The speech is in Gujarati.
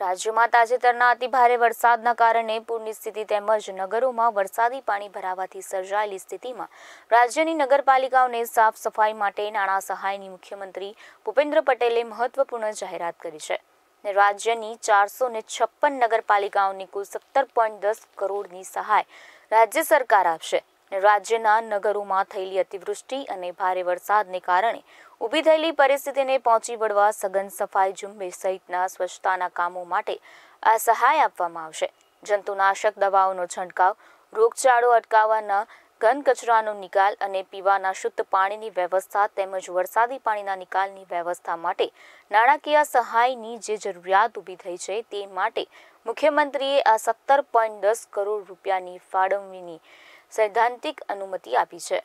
રાજ્યમાં તાજેતરના અતિભારે વરસાદના કારણે પૂરની સ્થિતિ તેમજ નગરોમાં વરસાદી પાણી ભરાવાથી સર્જાયેલી સ્થિતિમાં રાજ્યની નગરપાલિકાઓને સાફ સફાઈ માટે નાણાં સહાયની મુખ્યમંત્રી ભૂપેન્દ્ર પટેલે મહત્વપૂર્ણ જાહેરાત કરી છે ને રાજ્યની ચારસો ને છપ્પન નગરપાલિકાઓની કુલ સત્તર પોઈન્ટ દસ કરોડની સહાય રાજ્ય સરકાર આપશે રાજ્યના નગરોમાં થયેલી અતિવૃષ્ટિ અને ભારે વરસાદને કારણે ઊભી થયેલી પરિસ્થિતિને પહોંચી વળવા સઘન સફાઈ ઝુંબેશ સહિતના સ્વચ્છતાના કામો માટે આ સહાય આપવામાં આવશે જંતુનાશક દવાઓનો છંટકાવ રોગચાળો અટકાવવાના ઘન કચરાનો નિકાલ અને પીવાના શુદ્ધ પાણીની વ્યવસ્થા તેમજ વરસાદી પાણીના નિકાલની વ્યવસ્થા માટે નાણાકીય સહાયની જે જરૂરિયાત ઊભી થઈ છે તે માટે મુખ્યમંત્રીએ આ સત્તર પોઈન્ટ દસ કરોડ રૂપિયાની ફાળવણીની સૈદ્ધાંતિક અનુમતિ આપી છે